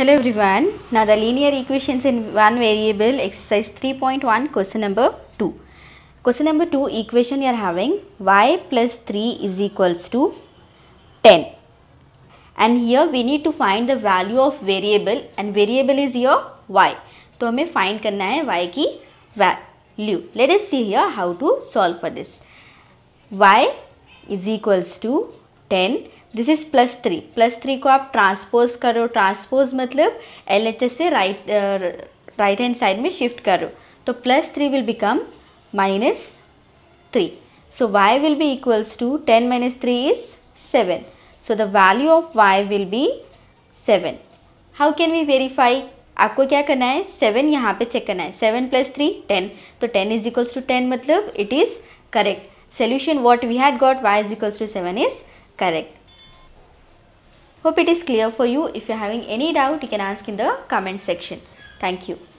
Hello everyone ना the linear equation in one variable exercise three point one question number two question number two equation you are having y plus three is equals to ten and here we need to find the value of variable and variable is your y तो हमें find करना है y की value let us see here how to solve for this y is equals to ten this is plus three plus three को आप transpose करो transpose मतलब L H S से राइट राइट हैंड साइड में shift करो तो plus three will become minus three so y will be equals to ten minus three is seven so the value of y will be seven how can we verify आपको क्या करना है seven यहाँ पे check करना है seven plus three ten तो ten is equals to ten मतलब it is correct solution what we had got y is equals to seven is correct Hope it is clear for you. If you are having any doubt, you can ask in the comment section. Thank you.